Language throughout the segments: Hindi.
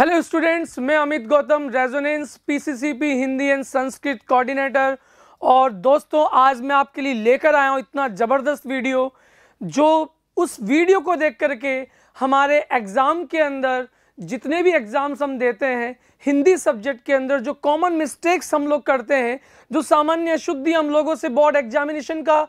हेलो स्टूडेंट्स मैं Amit Gautam Resonance PCCP Hindi and Sanskrit coordinator और दोस्तों आज मैं आपके लिए लेकर आया हूँ इतना ज़बरदस्त वीडियो जो उस वीडियो को देख करके हमारे एग्ज़ाम के अंदर जितने भी एग्ज़ाम्स हम देते हैं हिंदी सब्जेक्ट के अंदर जो कॉमन मिस्टेक्स हम लोग करते हैं जो सामान्य शुद्धि हम लोगों से बोर्ड एग्जामिनेशन का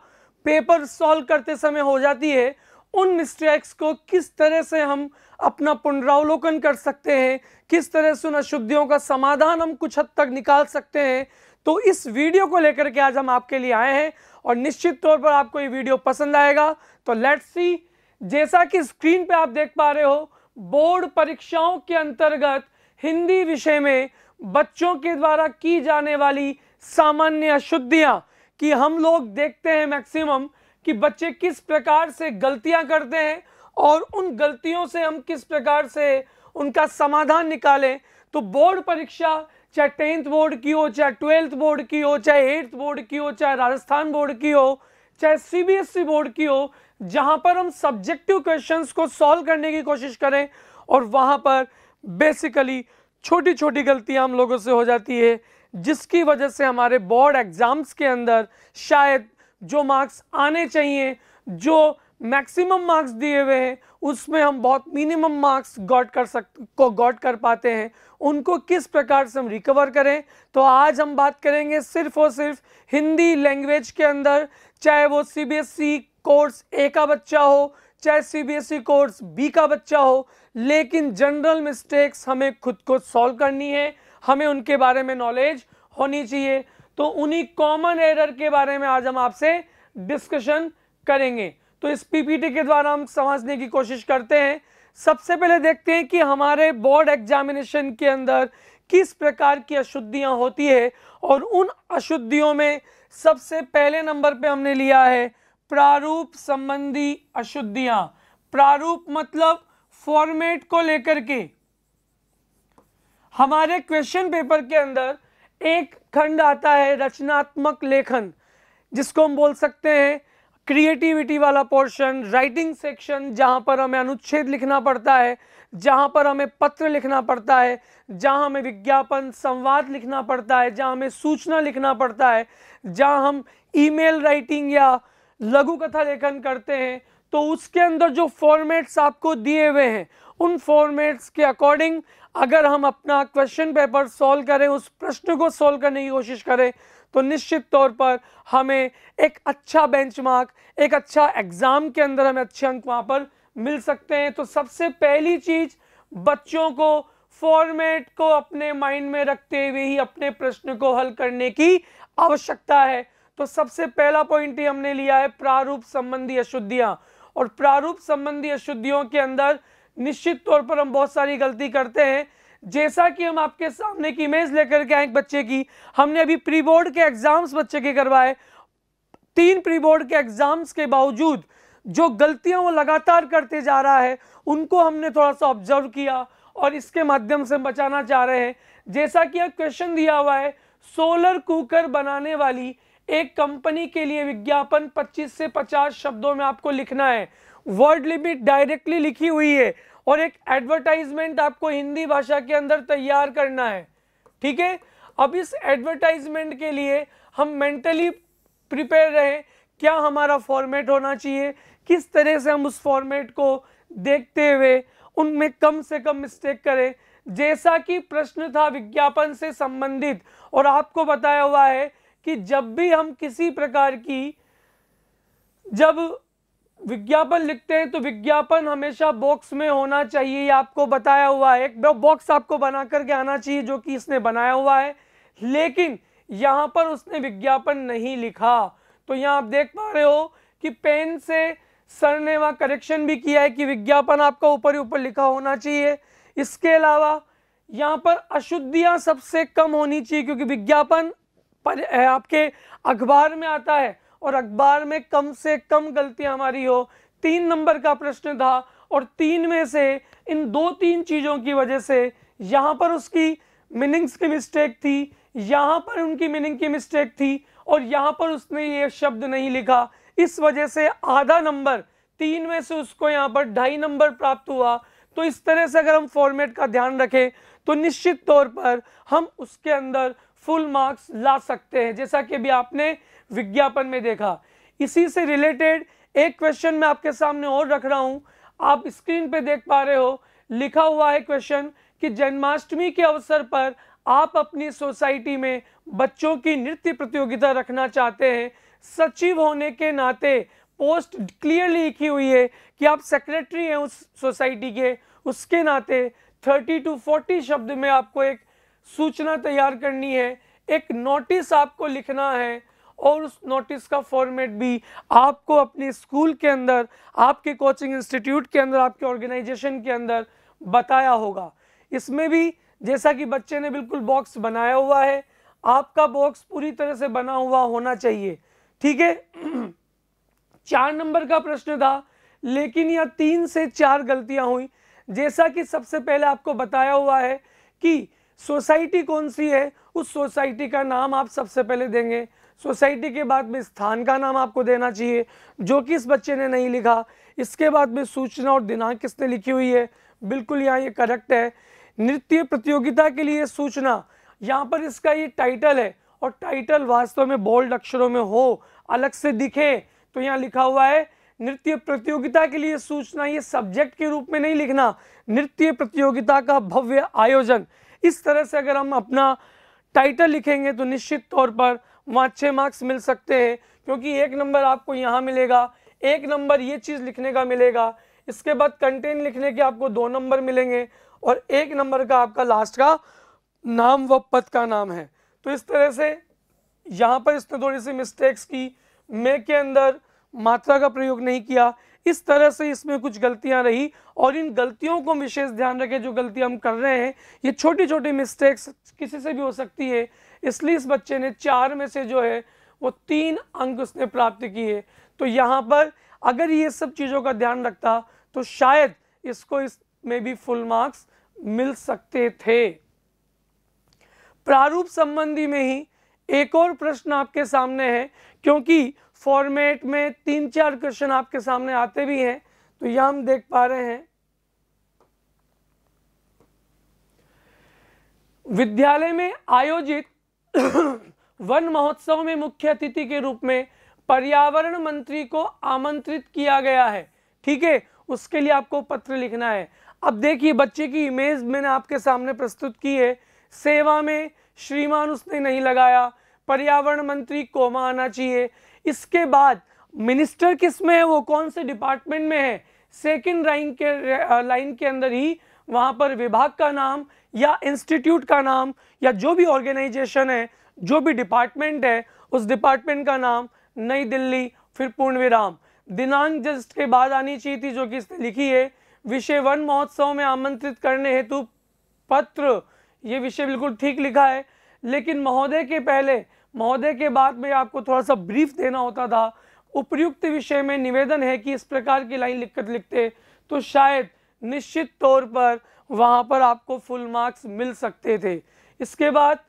पेपर सॉल्व करते समय हो जाती है उन मिस्टेक्स को किस तरह से हम अपना पुनरावलोकन कर सकते हैं किस तरह से उन अशुद्धियों का समाधान हम कुछ हद तक निकाल सकते हैं तो इस वीडियो को लेकर के आज हम आपके लिए आए हैं और निश्चित तौर पर आपको ये वीडियो पसंद आएगा तो लेट्स सी जैसा कि स्क्रीन पे आप देख पा रहे हो बोर्ड परीक्षाओं के अंतर्गत हिंदी विषय में बच्चों के द्वारा की जाने वाली सामान्य अशुद्धियाँ कि हम लोग देखते हैं मैक्सिमम कि बच्चे किस प्रकार से गलतियां करते हैं और उन गलतियों से हम किस प्रकार से उनका समाधान निकालें तो बोर्ड परीक्षा चाहे टेंथ बोर्ड की हो चाहे ट्वेल्थ बोर्ड की हो चाहे एट्थ बोर्ड की हो चाहे राजस्थान बोर्ड की हो चाहे सीबीएसई बोर्ड की हो जहां पर हम सब्जेक्टिव क्वेश्चंस को सॉल्व करने की कोशिश करें और वहां पर बेसिकली छोटी छोटी गलतियां हम लोगों से हो जाती है जिसकी वजह से हमारे बोर्ड एग्ज़ाम्स के अंदर शायद जो मार्क्स आने चाहिए जो मैक्सिमम मार्क्स दिए हुए हैं उसमें हम बहुत मिनिमम मार्क्स गॉट कर सक को गॉट कर पाते हैं उनको किस प्रकार से हम रिकवर करें तो आज हम बात करेंगे सिर्फ और सिर्फ हिंदी लैंग्वेज के अंदर चाहे वो सीबीएसई कोर्स ए का बच्चा हो चाहे सीबीएसई कोर्स बी का बच्चा हो लेकिन जनरल मिस्टेक्स हमें खुद को सॉल्व करनी है हमें उनके बारे में नॉलेज होनी चाहिए तो उन्हीं कॉमन एरर के बारे में आज हम आपसे डिस्कशन करेंगे तो इस पीपीटी के द्वारा हम समझने की कोशिश करते हैं सबसे पहले देखते हैं कि हमारे बोर्ड एग्जामिनेशन के अंदर किस प्रकार की अशुद्धियां होती है और उन अशुद्धियों में सबसे पहले नंबर पे हमने लिया है प्रारूप संबंधी अशुद्धियां प्रारूप मतलब फॉर्मेट को लेकर के हमारे क्वेश्चन पेपर के अंदर एक खंड आता है रचनात्मक लेखन जिसको हम बोल सकते हैं क्रिएटिविटी वाला पोर्शन राइटिंग सेक्शन जहाँ पर हमें अनुच्छेद लिखना पड़ता है जहाँ पर हमें पत्र लिखना पड़ता है जहाँ हमें विज्ञापन संवाद लिखना पड़ता है जहाँ हमें सूचना लिखना पड़ता है जहाँ हम ईमेल राइटिंग या लघु कथा लेखन करते हैं तो उसके अंदर जो फॉर्मेट्स आपको दिए हुए हैं उन फॉर्मेट्स के अकॉर्डिंग अगर हम अपना क्वेश्चन पेपर सॉल्व करें उस प्रश्न को सॉल्व करने की कोशिश करें तो निश्चित तौर पर हमें एक अच्छा बेंचमार्क एक अच्छा एग्ज़ाम के अंदर हमें अच्छे अंक वहाँ पर मिल सकते हैं तो सबसे पहली चीज़ बच्चों को फॉर्मेट को अपने माइंड में रखते हुए ही अपने प्रश्न को हल करने की आवश्यकता है तो सबसे पहला पॉइंट ही हमने लिया है प्रारूप संबंधी अशुद्धियाँ और प्रारूप संबंधी अशुद्धियों के अंदर निश्चित तौर पर हम बहुत सारी गलती करते हैं जैसा कि हम आपके सामने की इमेज लेकर के आए बच्चे की हमने अभी प्री बोर्ड के एग्जाम्स बच्चे के करवाए तीन प्री बोर्ड के एग्जाम्स के बावजूद जो गलतियां वो लगातार करते जा रहा है उनको हमने थोड़ा सा ऑब्जर्व किया और इसके माध्यम से बचाना चाह रहे हैं जैसा कि अब क्वेश्चन दिया हुआ है सोलर कुकर बनाने वाली एक कंपनी के लिए विज्ञापन 25 से 50 शब्दों में आपको लिखना है वर्ड लिमिट डायरेक्टली लिखी हुई है और एक एडवर्टाइजमेंट आपको हिंदी भाषा के अंदर तैयार करना है ठीक है अब इस एडवर्टाइजमेंट के लिए हम मेंटली प्रिपेयर रहें क्या हमारा फॉर्मेट होना चाहिए किस तरह से हम उस फॉर्मेट को देखते हुए उनमें कम से कम मिस्टेक करें जैसा कि प्रश्न था विज्ञापन से संबंधित और आपको बताया हुआ है कि जब भी हम किसी प्रकार की जब विज्ञापन लिखते हैं तो विज्ञापन हमेशा बॉक्स में होना चाहिए आपको बताया हुआ है एक बॉक्स आपको बना करके आना चाहिए जो कि इसने बनाया हुआ है लेकिन यहाँ पर उसने विज्ञापन नहीं लिखा तो यहाँ आप देख पा रहे हो कि पेन से सर ने वहाँ करेक्शन भी किया है कि विज्ञापन आपका ऊपर ही ऊपर लिखा होना चाहिए इसके अलावा यहाँ पर अशुद्धियाँ सबसे कम होनी चाहिए क्योंकि विज्ञापन पर आपके अखबार में आता है और अखबार में कम से कम गलतियां हमारी हो तीन नंबर का प्रश्न था और तीन में से इन दो तीन चीज़ों की वजह से यहाँ पर उसकी मीनिंग्स की मिस्टेक थी यहाँ पर उनकी मीनिंग की मिस्टेक थी और यहाँ पर उसने ये शब्द नहीं लिखा इस वजह से आधा नंबर तीन में से उसको यहाँ पर ढाई नंबर प्राप्त हुआ तो इस तरह से अगर हम फॉर्मेट का ध्यान रखें तो निश्चित तौर पर हम उसके अंदर फुल मार्क्स ला सकते हैं जैसा कि अभी आपने विज्ञापन में देखा इसी से रिलेटेड एक क्वेश्चन मैं आपके सामने और रख रहा हूँ आप स्क्रीन पे देख पा रहे हो लिखा हुआ है क्वेश्चन कि जन्माष्टमी के अवसर पर आप अपनी सोसाइटी में बच्चों की नृत्य प्रतियोगिता रखना चाहते हैं सचिव होने के नाते पोस्ट क्लियरली लिखी हुई है कि आप सेक्रेटरी हैं उस सोसाइटी के उसके नाते 30 टू 40 शब्द में आपको एक सूचना तैयार करनी है एक नोटिस आपको लिखना है और उस नोटिस का फॉर्मेट भी आपको अपने स्कूल के अंदर आपके कोचिंग इंस्टीट्यूट के अंदर आपके ऑर्गेनाइजेशन के अंदर बताया होगा इसमें भी जैसा कि बच्चे ने बिल्कुल बॉक्स बनाया हुआ है आपका बॉक्स पूरी तरह से बना हुआ होना चाहिए ठीक है चार नंबर का प्रश्न था लेकिन यह तीन से चार गलतियां हुई जैसा कि सबसे पहले आपको बताया हुआ है कि सोसाइटी कौन सी है उस सोसाइटी का नाम आप सबसे पहले देंगे सोसाइटी के बाद में स्थान का नाम आपको देना चाहिए जो कि इस बच्चे ने नहीं लिखा इसके बाद में सूचना और दिनांक किसने लिखी हुई है बिल्कुल यहाँ ये करेक्ट है नृत्य प्रतियोगिता के लिए सूचना यहाँ पर इसका ये टाइटल है और टाइटल वास्तव में बोल्ड अक्षरों में हो अलग से दिखे तो यहाँ लिखा हुआ है नृत्य प्रतियोगिता के लिए सूचना ये सब्जेक्ट के रूप में नहीं लिखना नृत्य प्रतियोगिता का भव्य आयोजन इस तरह से अगर हम अपना टाइटल लिखेंगे तो निश्चित तौर पर वहाँ अच्छे मार्क्स मिल सकते हैं क्योंकि एक नंबर आपको यहाँ मिलेगा एक नंबर ये चीज़ लिखने का मिलेगा इसके बाद कंटेंट लिखने के आपको दो नंबर मिलेंगे और एक नंबर का आपका लास्ट का नाम व पद का नाम है तो इस तरह से यहाँ पर इसने थोड़ी सी मिस्टेक्स की मे के अंदर मात्रा का प्रयोग नहीं किया इस तरह से इसमें कुछ गलतियां रही और इन गलतियों को विशेष ध्यान रखें जो गलतियां हम कर रहे हैं ये छोटी छोटी मिस्टेक्स किसी से भी हो सकती है इसलिए इस बच्चे ने चार में से जो है वो तीन अंक उसने प्राप्त किए तो यहाँ पर अगर ये सब चीज़ों का ध्यान रखता तो शायद इसको इसमें भी फुल मार्क्स मिल सकते थे प्रारूप संबंधी में ही एक और प्रश्न आपके सामने है क्योंकि फॉर्मेट में तीन चार क्वेश्चन आपके सामने आते भी हैं तो यह हम देख पा रहे हैं विद्यालय में आयोजित वन महोत्सव में मुख्य अतिथि के रूप में पर्यावरण मंत्री को आमंत्रित किया गया है ठीक है उसके लिए आपको पत्र लिखना है अब देखिए बच्चे की इमेज मैंने आपके सामने प्रस्तुत की है सेवा में श्रीमान उसने नहीं लगाया पर्यावरण मंत्री कोमा आना चाहिए इसके बाद मिनिस्टर किस में है वो कौन से डिपार्टमेंट में है सेकेंड लाइन के लाइन के अंदर ही वहाँ पर विभाग का नाम या इंस्टीट्यूट का नाम या जो भी ऑर्गेनाइजेशन है जो भी डिपार्टमेंट है उस डिपार्टमेंट का नाम नई दिल्ली फिर पूर्ण विराम दिनांक जस्ट के बाद आनी चाहिए थी जो कि इसने लिखी है विषय वन महोत्सव में आमंत्रित करने हेतु पत्र ये विषय बिल्कुल ठीक लिखा है लेकिन महोदय के पहले महोदय के बाद में आपको थोड़ा सा ब्रीफ देना होता था उपयुक्त विषय में निवेदन है कि इस प्रकार की लाइन लिखकर लिखते तो शायद निश्चित तौर पर वहाँ पर आपको फुल मार्क्स मिल सकते थे इसके बाद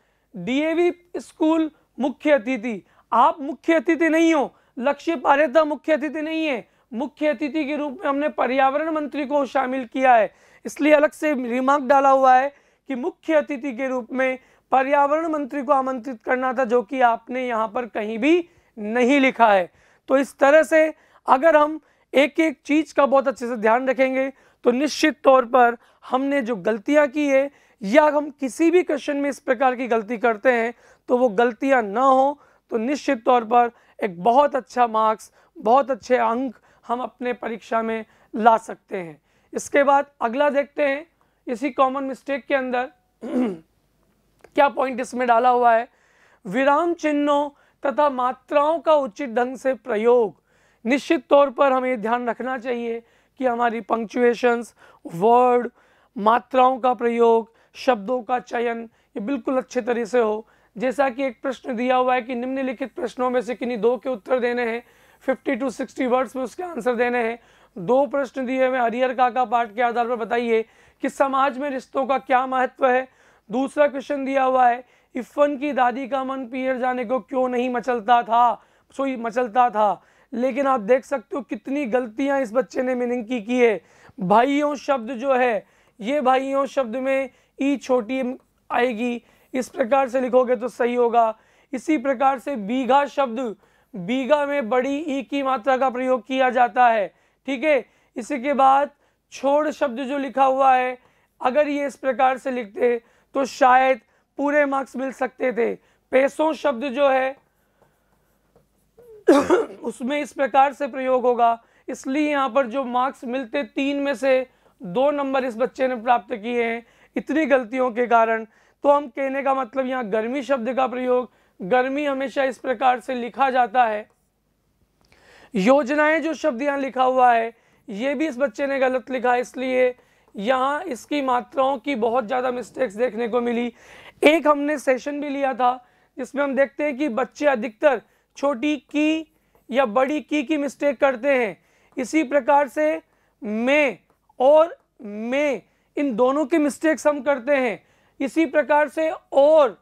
डीएवी स्कूल मुख्य अतिथि आप मुख्य अतिथि नहीं हो लक्ष्य पारेता मुख्य अतिथि नहीं है मुख्य अतिथि के रूप में हमने पर्यावरण मंत्री को शामिल किया है इसलिए अलग से रिमार्क डाला हुआ है कि मुख्य अतिथि के रूप में पर्यावरण मंत्री को आमंत्रित करना था जो कि आपने यहाँ पर कहीं भी नहीं लिखा है तो इस तरह से अगर हम एक एक चीज़ का बहुत अच्छे से ध्यान रखेंगे तो निश्चित तौर पर हमने जो गलतियां की है या हम किसी भी क्वेश्चन में इस प्रकार की गलती करते हैं तो वो गलतियां ना हो तो निश्चित तौर पर एक बहुत अच्छा मार्क्स बहुत अच्छे अंक हम अपने परीक्षा में ला सकते हैं इसके बाद अगला देखते हैं इसी कॉमन मिस्टेक के अंदर क्या पॉइंट इसमें डाला हुआ है विराम चिन्हों तथा मात्राओं का उचित ढंग से प्रयोग निश्चित तौर पर हमें ध्यान रखना चाहिए कि हमारी पंक्चुएशंस वर्ड मात्राओं का प्रयोग शब्दों का चयन ये बिल्कुल अच्छे तरह से हो जैसा कि एक प्रश्न दिया हुआ है कि निम्नलिखित प्रश्नों में से किन्हीं दो के उत्तर देने हैं 50 टू 60 वर्ड्स में उसके आंसर देने हैं दो प्रश्न दिए हुए हरिहर काका पाठ के आधार पर बताइए कि समाज में रिश्तों का क्या महत्व है दूसरा क्वेश्चन दिया हुआ है इफ़न की दादी का मन पियर जाने को क्यों नहीं मचलता था सोई मचलता था लेकिन आप देख सकते हो कितनी गलतियां इस बच्चे ने मीनिंग की की है भाइयों शब्द जो है ये भाइयों शब्द में ई छोटी आएगी इस प्रकार से लिखोगे तो सही होगा इसी प्रकार से बीघा शब्द बीघा में बड़ी ई की मात्रा का प्रयोग किया जाता है ठीक है इसी के बाद छोड़ शब्द जो लिखा हुआ है अगर ये इस प्रकार से लिखते तो शायद पूरे मार्क्स मिल सकते थे पैसों शब्द जो है उसमें इस प्रकार से प्रयोग होगा इसलिए यहाँ पर जो मार्क्स मिलते तीन में से दो नंबर इस बच्चे ने प्राप्त किए हैं इतनी गलतियों के कारण तो हम कहने का मतलब यहाँ गर्मी शब्द का प्रयोग गर्मी हमेशा इस प्रकार से लिखा जाता है योजनाएं जो शब्द यहाँ लिखा हुआ है ये भी इस बच्चे ने गलत लिखा इसलिए यहाँ इसकी मात्राओं की बहुत ज़्यादा मिस्टेक्स देखने को मिली एक हमने सेशन भी लिया था जिसमें हम देखते हैं कि बच्चे अधिकतर छोटी की या बड़ी की की मिस्टेक करते हैं इसी प्रकार से मे और मे इन दोनों की मिस्टेक्स हम करते हैं इसी प्रकार से और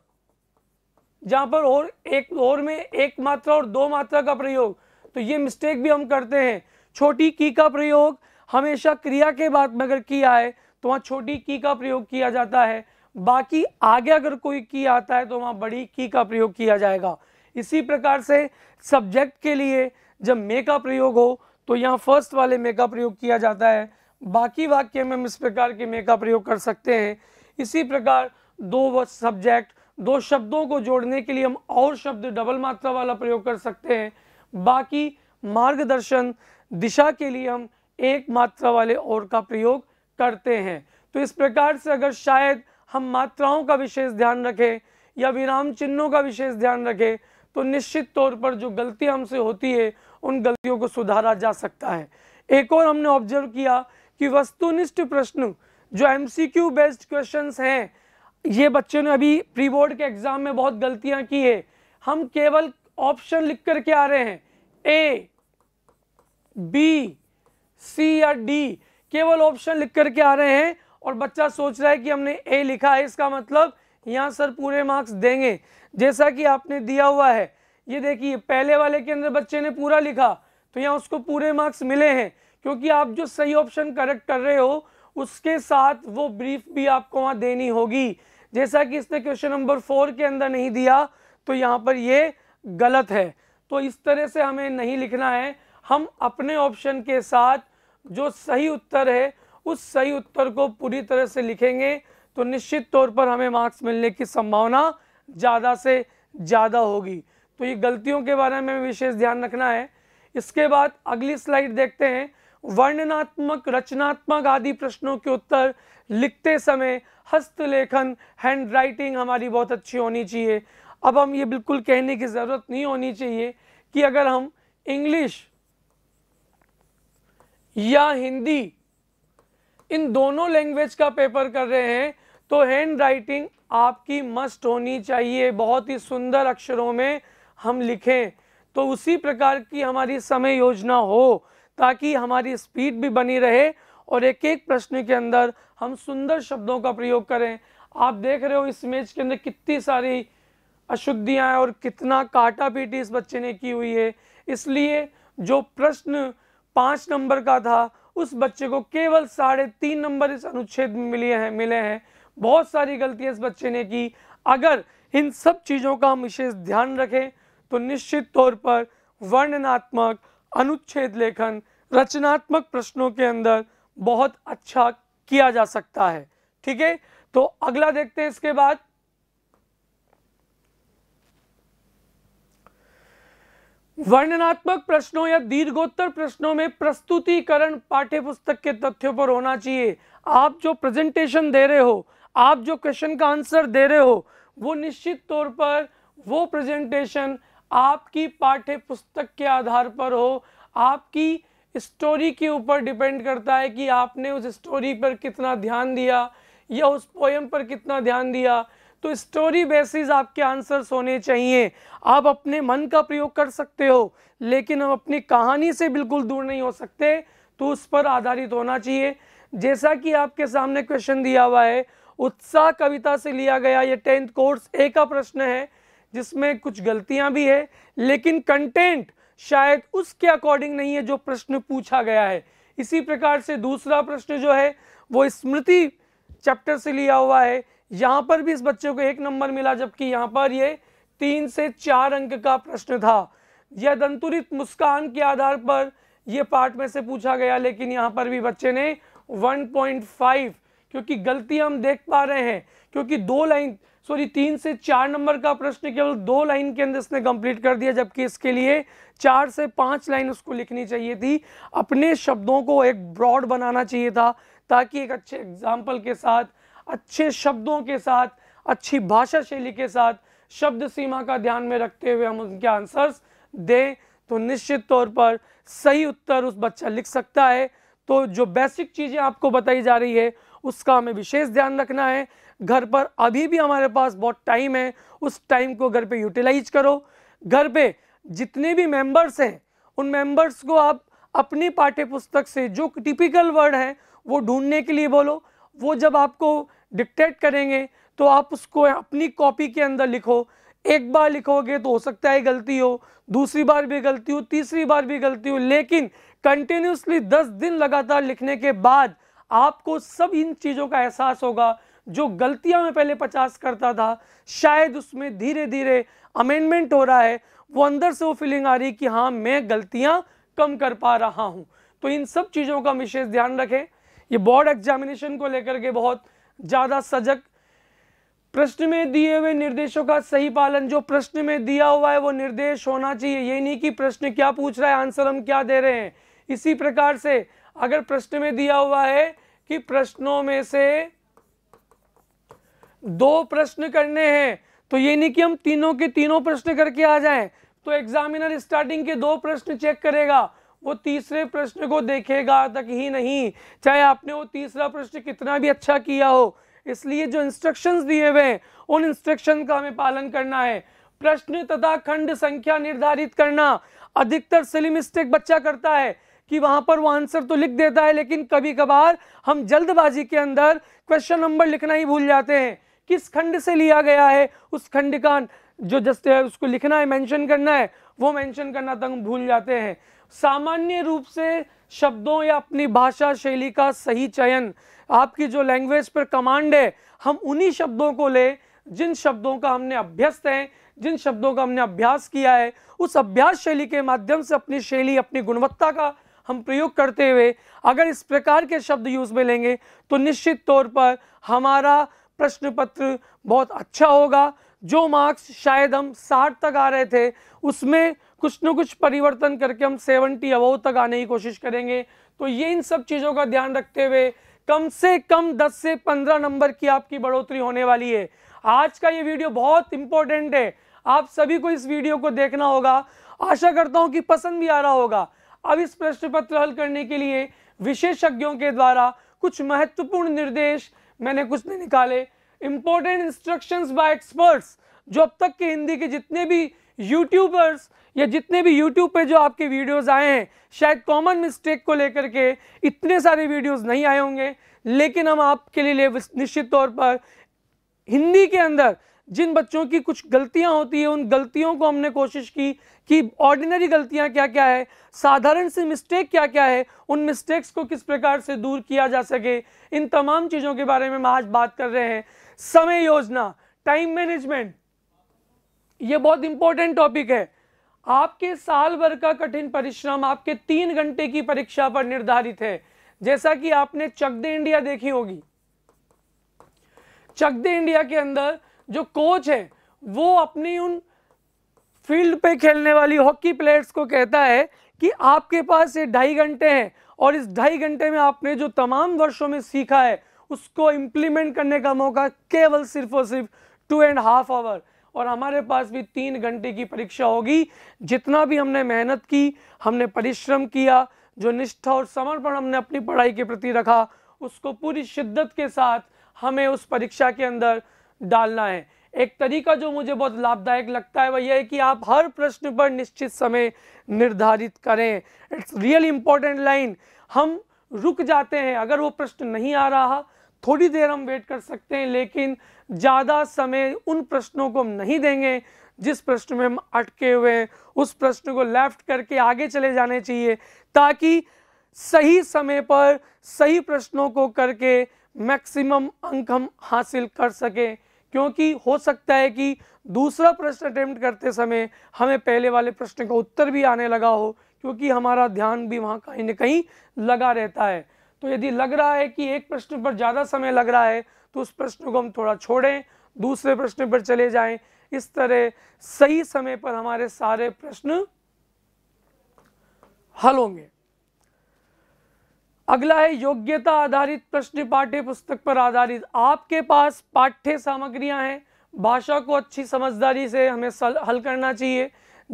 जहाँ पर और एक और में एक मात्रा और दो मात्रा का प्रयोग तो ये मिस्टेक भी हम करते हैं छोटी की का प्रयोग हमेशा क्रिया के बाद में अगर किया है तो वहाँ छोटी की का प्रयोग किया जाता है बाकी आगे अगर कोई की आता है तो वहाँ बड़ी की का प्रयोग किया जाएगा इसी प्रकार से सब्जेक्ट के लिए जब मे का प्रयोग हो तो यहाँ फर्स्ट वाले मे का प्रयोग किया जाता है बाकी वाक्य में हम इस प्रकार के मे का प्रयोग कर सकते हैं इसी प्रकार दो सब्जेक्ट दो शब्दों को जोड़ने के लिए हम और शब्द डबल मात्रा वाला प्रयोग कर सकते हैं बाकी मार्गदर्शन दिशा के लिए हम एक मात्रा वाले और का प्रयोग करते हैं तो इस प्रकार से अगर शायद हम मात्राओं का विशेष ध्यान रखें या विराम चिन्हों का विशेष ध्यान रखें तो निश्चित तौर पर जो गलतियाँ हमसे होती है उन गलतियों को सुधारा जा सकता है एक और हमने ऑब्जर्व किया कि वस्तुनिष्ठ प्रश्न जो M C Q based question हैं ये बच्चों ने अभी प्री बोर्ड के एग्जाम में बहुत गलतियां की है हम केवल ऑप्शन लिख करके आ रहे हैं ए बी सी या डी केवल ऑप्शन लिख करके आ रहे हैं और बच्चा सोच रहा है कि हमने ए लिखा है इसका मतलब यहाँ सर पूरे मार्क्स देंगे जैसा कि आपने दिया हुआ है ये देखिए पहले वाले के अंदर बच्चे ने पूरा लिखा तो यहाँ उसको पूरे मार्क्स मिले हैं क्योंकि आप जो सही ऑप्शन करेक्ट कर रहे हो उसके साथ वो ब्रीफ भी आपको वहाँ देनी होगी जैसा कि इसने क्वेश्चन नंबर फोर के अंदर नहीं दिया तो यहाँ पर ये गलत है तो इस तरह से हमें नहीं लिखना है हम अपने ऑप्शन के साथ जो सही उत्तर है उस सही उत्तर को पूरी तरह से लिखेंगे तो निश्चित तौर पर हमें मार्क्स मिलने की संभावना ज़्यादा से ज़्यादा होगी तो ये गलतियों के बारे में विशेष ध्यान रखना है इसके बाद अगली स्लाइड देखते हैं वर्णनात्मक रचनात्मक आदि प्रश्नों के उत्तर लिखते समय हस्तलेखन हैंड राइटिंग हमारी बहुत अच्छी होनी चाहिए अब हम ये बिल्कुल कहने की ज़रूरत नहीं होनी चाहिए कि अगर हम इंग्लिश या हिंदी इन दोनों लैंग्वेज का पेपर कर रहे हैं तो हैंड राइटिंग आपकी मस्ट होनी चाहिए बहुत ही सुंदर अक्षरों में हम लिखें तो उसी प्रकार की हमारी समय योजना हो ताकि हमारी स्पीड भी बनी रहे और एक एक प्रश्न के अंदर हम सुंदर शब्दों का प्रयोग करें आप देख रहे हो इस इमेज के अंदर कितनी सारी अशुद्धियाँ और कितना काटा पीटी इस बच्चे ने की हुई है इसलिए जो प्रश्न पाँच नंबर का था उस बच्चे को केवल साढ़े तीन नंबर इस अनुच्छेद में मिले हैं मिले हैं बहुत सारी गलतियाँ इस बच्चे ने की अगर इन सब चीज़ों का हम विशेष ध्यान रखें तो निश्चित तौर पर वर्णनात्मक अनुच्छेद लेखन रचनात्मक प्रश्नों के अंदर बहुत अच्छा किया जा सकता है ठीक है तो अगला देखते हैं इसके बाद वर्णनात्मक प्रश्नों या दीर्घोत्तर प्रश्नों में प्रस्तुतिकरण पाठ्य पुस्तक के तथ्यों पर होना चाहिए आप जो प्रेजेंटेशन दे रहे हो आप जो क्वेश्चन का आंसर दे रहे हो वो निश्चित तौर पर वो प्रेजेंटेशन आपकी पाठ्य पुस्तक के आधार पर हो आपकी स्टोरी के ऊपर डिपेंड करता है कि आपने उस स्टोरी पर कितना ध्यान दिया या उस पोएम पर कितना ध्यान दिया तो स्टोरी बेसिस आपके आंसर्स होने चाहिए आप अपने मन का प्रयोग कर सकते हो लेकिन हम अपनी कहानी से बिल्कुल दूर नहीं हो सकते तो उस पर आधारित होना चाहिए जैसा कि आपके सामने क्वेश्चन दिया हुआ है उत्साह कविता से लिया गया ये टेंथ कोर्स ए का प्रश्न है जिसमें कुछ गलतियां भी है लेकिन कंटेंट शायद उसके अकॉर्डिंग नहीं है जो प्रश्न पूछा गया है इसी प्रकार से दूसरा प्रश्न जो है वो स्मृति चैप्टर से लिया हुआ है यहाँ पर भी इस बच्चे को एक नंबर मिला जबकि यहाँ पर ये तीन से चार अंक का प्रश्न था यह दंतुरित मुस्कान के आधार पर यह पार्ट में से पूछा गया लेकिन यहाँ पर भी बच्चे ने 1.5 क्योंकि गलती हम देख पा रहे हैं क्योंकि दो लाइन सॉरी तीन से चार नंबर का प्रश्न केवल दो लाइन के अंदर इसने कंप्लीट कर दिया जबकि इसके लिए चार से पांच लाइन उसको लिखनी चाहिए थी अपने शब्दों को एक ब्रॉड बनाना चाहिए था ताकि एक अच्छे एग्जाम्पल के साथ अच्छे शब्दों के साथ अच्छी भाषा शैली के साथ शब्द सीमा का ध्यान में रखते हुए हम उनके आंसर्स दें तो निश्चित तौर पर सही उत्तर उस बच्चा लिख सकता है तो जो बेसिक चीज़ें आपको बताई जा रही है उसका हमें विशेष ध्यान रखना है घर पर अभी भी हमारे पास बहुत टाइम है उस टाइम को घर पे यूटिलाइज करो घर पे जितने भी मेंबर्स हैं उन मेंबर्स को आप अपनी पाठ्य पुस्तक से जो टिपिकल वर्ड है वो ढूंढने के लिए बोलो वो जब आपको डिक्टेट करेंगे तो आप उसको अपनी कॉपी के अंदर लिखो एक बार लिखोगे तो हो सकता है गलती हो दूसरी बार भी गलती हो तीसरी बार भी गलती हो लेकिन कंटिन्यूसली दस दिन लगातार लिखने के बाद आपको सब इन चीज़ों का एहसास होगा जो गलतियां मैं पहले पचास करता था शायद उसमें धीरे धीरे अमेंडमेंट हो रहा है वो अंदर से वो फीलिंग आ रही कि हाँ मैं गलतियां कम कर पा रहा हूँ तो इन सब चीज़ों का विशेष ध्यान रखें ये बोर्ड एग्जामिनेशन को लेकर के बहुत ज़्यादा सजग प्रश्न में दिए हुए निर्देशों का सही पालन जो प्रश्न में दिया हुआ है वो निर्देश होना चाहिए ये नहीं कि प्रश्न क्या पूछ रहा है आंसर हम क्या दे रहे हैं इसी प्रकार से अगर प्रश्न में दिया हुआ है कि प्रश्नों में से दो प्रश्न करने हैं तो ये नहीं कि हम तीनों के तीनों प्रश्न करके आ जाएं तो एग्जामिनर स्टार्टिंग के दो प्रश्न चेक करेगा वो तीसरे प्रश्न को देखेगा तक ही नहीं चाहे आपने वो तीसरा प्रश्न कितना भी अच्छा किया हो इसलिए जो इंस्ट्रक्शंस दिए हुए हैं उन इंस्ट्रक्शन का हमें पालन करना है प्रश्न तथा खंड संख्या निर्धारित करना अधिकतर सिली मिस्टेक बच्चा करता है कि वहाँ पर वो आंसर तो लिख देता है लेकिन कभी कभार हम जल्दबाजी के अंदर क्वेश्चन नंबर लिखना ही भूल जाते हैं किस खंड से लिया गया है उस खंड का जो जस्ट है उसको लिखना है मेंशन करना है वो मेंशन करना तक तो भूल जाते हैं सामान्य रूप से शब्दों या अपनी भाषा शैली का सही चयन आपकी जो लैंग्वेज पर कमांड है हम उन्हीं शब्दों को लें जिन शब्दों का हमने अभ्यस्त हैं जिन शब्दों का हमने अभ्यास किया है उस अभ्यास शैली के माध्यम से अपनी शैली अपनी गुणवत्ता का हम प्रयोग करते हुए अगर इस प्रकार के शब्द यूज़ में लेंगे तो निश्चित तौर पर हमारा प्रश्न पत्र बहुत अच्छा होगा जो मार्क्स शायद हम साठ तक आ रहे थे उसमें कुछ न कुछ परिवर्तन करके हम सेवेंटी अवो तक आने की कोशिश करेंगे तो ये इन सब चीज़ों का ध्यान रखते हुए कम से कम 10 से 15 नंबर की आपकी बढ़ोतरी होने वाली है आज का ये वीडियो बहुत इंपॉर्टेंट है आप सभी को इस वीडियो को देखना होगा आशा करता हूँ कि पसंद भी आ रहा होगा अब इस प्रश्न पत्र हल करने के लिए विशेषज्ञों के द्वारा कुछ महत्वपूर्ण निर्देश मैंने कुछ नहीं निकाले इम्पोर्टेंट इंस्ट्रक्शंस बाय एक्सपर्ट्स जो अब तक के हिंदी के जितने भी यूट्यूबर्स या जितने भी यूट्यूब पे जो आपके वीडियोस आए हैं शायद कॉमन मिस्टेक को लेकर के इतने सारे वीडियोस नहीं आए होंगे लेकिन हम आपके लिए निश्चित तौर पर हिंदी के अंदर जिन बच्चों की कुछ गलतियां होती है उन गलतियों को हमने कोशिश की कि ऑर्डिनरी गलतियां क्या क्या है साधारण सी मिस्टेक क्या क्या है उन मिस्टेक्स को किस प्रकार से दूर किया जा सके इन तमाम चीज़ों के बारे में हम आज बात कर रहे हैं समय योजना टाइम मैनेजमेंट ये बहुत इंपॉर्टेंट टॉपिक है आपके साल भर का कठिन परिश्रम आपके तीन घंटे की परीक्षा पर निर्धारित है जैसा कि आपने चक दे इंडिया देखी होगी चक दे इंडिया के अंदर जो कोच है वो अपनी उन फील्ड पे खेलने वाली हॉकी प्लेयर्स को कहता है कि आपके पास ये ढाई घंटे हैं और इस ढाई घंटे में आपने जो तमाम वर्षों में सीखा है उसको इम्प्लीमेंट करने का मौका केवल सिर्फ और सिर्फ टू एंड हाफ आवर और हमारे पास भी तीन घंटे की परीक्षा होगी जितना भी हमने मेहनत की हमने परिश्रम किया जो निष्ठा और समर्पण हमने अपनी पढ़ाई के प्रति रखा उसको पूरी शिद्दत के साथ हमें उस परीक्षा के अंदर डालना है एक तरीका जो मुझे बहुत लाभदायक लगता है वह यह है कि आप हर प्रश्न पर निश्चित समय निर्धारित करें इट्स रियल इम्पॉर्टेंट लाइन हम रुक जाते हैं अगर वो प्रश्न नहीं आ रहा थोड़ी देर हम वेट कर सकते हैं लेकिन ज़्यादा समय उन प्रश्नों को हम नहीं देंगे जिस प्रश्न में हम अटके हुए हैं उस प्रश्न को लेफ्ट करके आगे चले जाने चाहिए ताकि सही समय पर सही प्रश्नों को करके मैक्सिमम अंक हम हासिल कर सकें क्योंकि हो सकता है कि दूसरा प्रश्न अटैम्प्ट करते समय हमें पहले वाले प्रश्न का उत्तर भी आने लगा हो क्योंकि हमारा ध्यान भी वहाँ कहीं ना कहीं लगा रहता है तो यदि लग रहा है कि एक प्रश्न पर ज़्यादा समय लग रहा है तो उस प्रश्न को हम थोड़ा छोड़ें दूसरे प्रश्न पर चले जाएं इस तरह सही समय पर हमारे सारे प्रश्न हल होंगे अगला है योग्यता आधारित प्रश्न पाठ्य पुस्तक पर आधारित आपके पास पाठ्य सामग्रियां हैं भाषा को अच्छी समझदारी से हमें हल करना चाहिए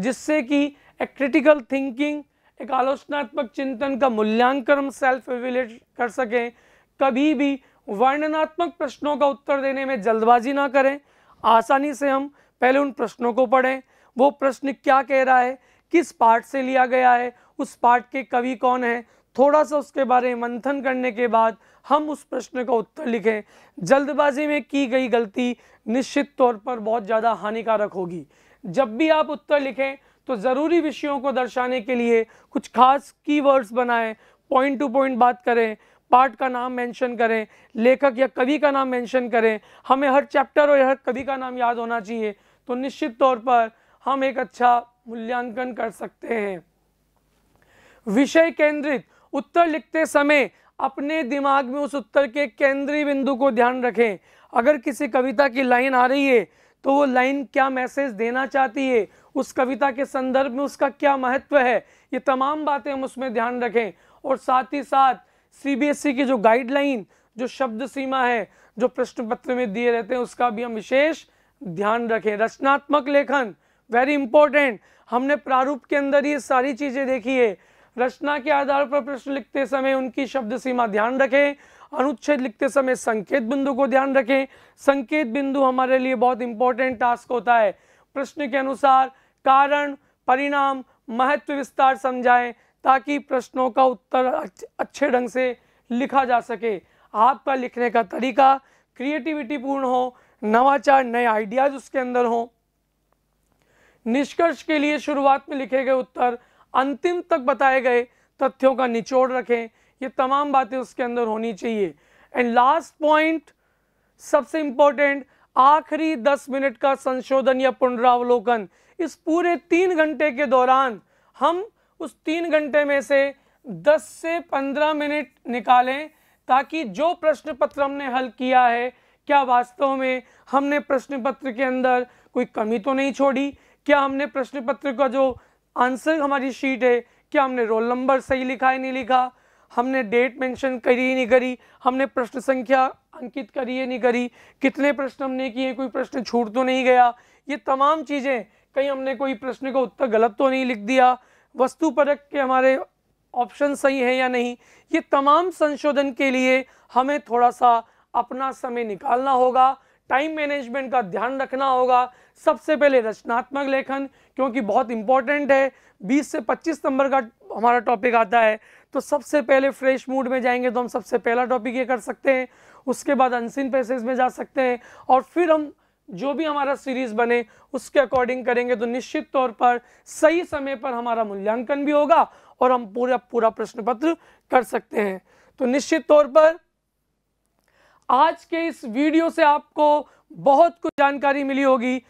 जिससे कि एक क्रिटिकल थिंकिंग एक आलोचनात्मक चिंतन का मूल्यांकन हम सेल्फ एविलेट कर सकें कभी भी वर्णनात्मक प्रश्नों का उत्तर देने में जल्दबाजी ना करें आसानी से हम पहले उन प्रश्नों को पढ़ें वो प्रश्न क्या कह रहा है किस पाठ से लिया गया है उस पाठ के कवि कौन है थोड़ा सा उसके बारे में मंथन करने के बाद हम उस प्रश्न का उत्तर लिखें जल्दबाजी में की गई गलती निश्चित तौर पर बहुत ज़्यादा हानिकारक होगी जब भी आप उत्तर लिखें तो ज़रूरी विषयों को दर्शाने के लिए कुछ खास कीवर्ड्स बनाएं पॉइंट टू पॉइंट बात करें पार्ट का नाम मेंशन करें लेखक या कवि का नाम मेंशन करें हमें हर चैप्टर और हर कवि का नाम याद होना चाहिए तो निश्चित तौर पर हम एक अच्छा मूल्यांकन कर सकते हैं विषय केंद्रित उत्तर लिखते समय अपने दिमाग में उस उत्तर के केंद्रीय बिंदु को ध्यान रखें अगर किसी कविता की लाइन आ रही है तो वो लाइन क्या मैसेज देना चाहती है उस कविता के संदर्भ में उसका क्या महत्व है ये तमाम बातें हम उसमें ध्यान रखें और साथ ही साथ सीबीएसई e की जो गाइडलाइन जो शब्द सीमा है जो प्रश्न पत्र में दिए रहते हैं उसका भी हम विशेष ध्यान रखें रचनात्मक लेखन वेरी इंपॉर्टेंट हमने प्रारूप के अंदर ये सारी चीज़ें देखी है रचना के आधार पर प्रश्न लिखते समय उनकी शब्द सीमा ध्यान रखें अनुच्छेद लिखते समय संकेत बिंदु को ध्यान रखें संकेत बिंदु हमारे लिए बहुत इंपॉर्टेंट टास्क होता है प्रश्न के अनुसार कारण परिणाम महत्व विस्तार समझाएं ताकि प्रश्नों का उत्तर अच्छे ढंग से लिखा जा सके आपका लिखने का तरीका क्रिएटिविटी पूर्ण हो नवाचार नए आइडियाज उसके अंदर हो निष्कर्ष के लिए शुरुआत में लिखे गए उत्तर अंतिम तक बताए गए तथ्यों का निचोड़ रखें ये तमाम बातें उसके अंदर होनी चाहिए एंड लास्ट पॉइंट सबसे इम्पोर्टेंट आखिरी दस मिनट का संशोधन या पुनरावलोकन इस पूरे तीन घंटे के दौरान हम उस तीन घंटे में से दस से पंद्रह मिनट निकालें ताकि जो प्रश्न पत्र हमने हल किया है क्या वास्तव में हमने प्रश्न पत्र के अंदर कोई कमी तो नहीं छोड़ी क्या हमने प्रश्न पत्र का जो आंसर हमारी शीट है कि हमने रोल नंबर सही लिखा है नहीं लिखा हमने डेट मेंशन करी नहीं करी हमने प्रश्न संख्या अंकित करी है नहीं करी कितने प्रश्न हमने किए कोई प्रश्न छूट तो नहीं गया ये तमाम चीज़ें कहीं हमने कोई प्रश्न का उत्तर गलत तो नहीं लिख दिया वस्तु परक के हमारे ऑप्शन सही है या नहीं ये तमाम संशोधन के लिए हमें थोड़ा सा अपना समय निकालना होगा टाइम मैनेजमेंट का ध्यान रखना होगा सबसे पहले रचनात्मक लेखन क्योंकि बहुत इंपॉर्टेंट है 20 से 25 नंबर का हमारा टॉपिक आता है तो सबसे पहले फ्रेश मूड में जाएंगे तो हम सबसे पहला टॉपिक ये कर सकते हैं उसके बाद अनसिन पैसेज में जा सकते हैं और फिर हम जो भी हमारा सीरीज बने उसके अकॉर्डिंग करेंगे तो निश्चित तौर पर सही समय पर हमारा मूल्यांकन भी होगा और हम पूरा पूरा प्रश्न पत्र कर सकते हैं तो निश्चित तौर पर आज के इस वीडियो से आपको बहुत कुछ जानकारी मिली होगी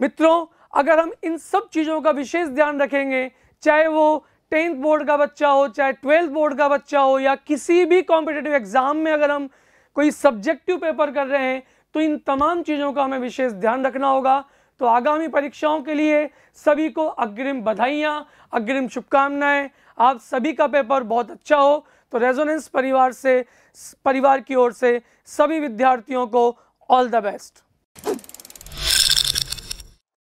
मित्रों अगर हम इन सब चीज़ों का विशेष ध्यान रखेंगे चाहे वो टेंथ बोर्ड का बच्चा हो चाहे ट्वेल्थ बोर्ड का बच्चा हो या किसी भी कॉम्पिटेटिव एग्ज़ाम में अगर हम कोई सब्जेक्टिव पेपर कर रहे हैं तो इन तमाम चीज़ों का हमें विशेष ध्यान रखना होगा तो आगामी परीक्षाओं के लिए सभी को अग्रिम बधाइयाँ अग्रिम शुभकामनाएँ आप सभी का पेपर बहुत अच्छा हो तो रेजोनेंस परिवार से परिवार की ओर से सभी विद्यार्थियों को ऑल द बेस्ट